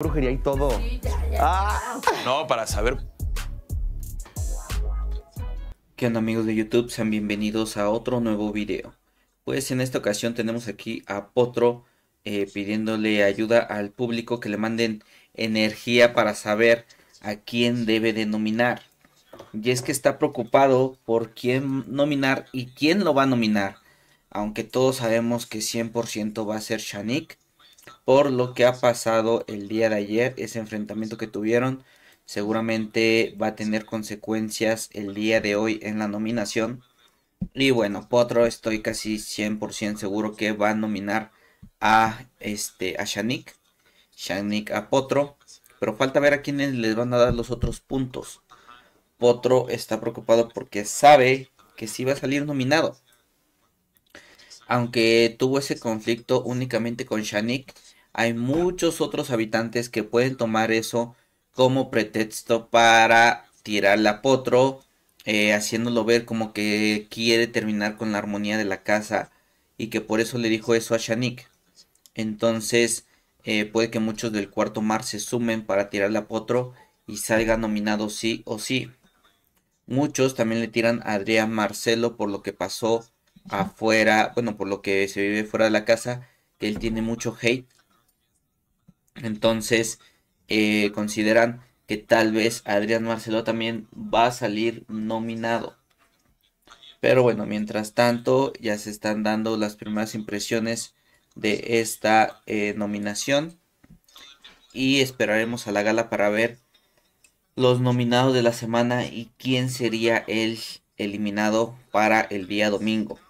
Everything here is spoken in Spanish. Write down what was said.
brujería y todo. Ah. No, para saber. ¿Qué onda amigos de YouTube? Sean bienvenidos a otro nuevo video. Pues en esta ocasión tenemos aquí a Potro eh, pidiéndole ayuda al público que le manden energía para saber a quién debe de nominar. Y es que está preocupado por quién nominar y quién lo va a nominar. Aunque todos sabemos que 100% va a ser Shanik por lo que ha pasado el día de ayer, ese enfrentamiento que tuvieron. Seguramente va a tener consecuencias el día de hoy en la nominación. Y bueno, Potro estoy casi 100% seguro que va a nominar a, este, a Shanik. Shanik a Potro. Pero falta ver a quiénes les van a dar los otros puntos. Potro está preocupado porque sabe que si va a salir nominado. Aunque tuvo ese conflicto únicamente con Shanik, hay muchos otros habitantes que pueden tomar eso como pretexto para tirarle a Potro, eh, haciéndolo ver como que quiere terminar con la armonía de la casa y que por eso le dijo eso a Shanik. Entonces, eh, puede que muchos del cuarto mar se sumen para tirarle a Potro y salga nominado sí o sí. Muchos también le tiran a Adrián Marcelo por lo que pasó afuera, bueno, por lo que se vive fuera de la casa, que él tiene mucho hate. Entonces, eh, consideran que tal vez Adrián Marcelo también va a salir nominado. Pero bueno, mientras tanto, ya se están dando las primeras impresiones de esta eh, nominación. Y esperaremos a la gala para ver los nominados de la semana y quién sería el eliminado para el día domingo.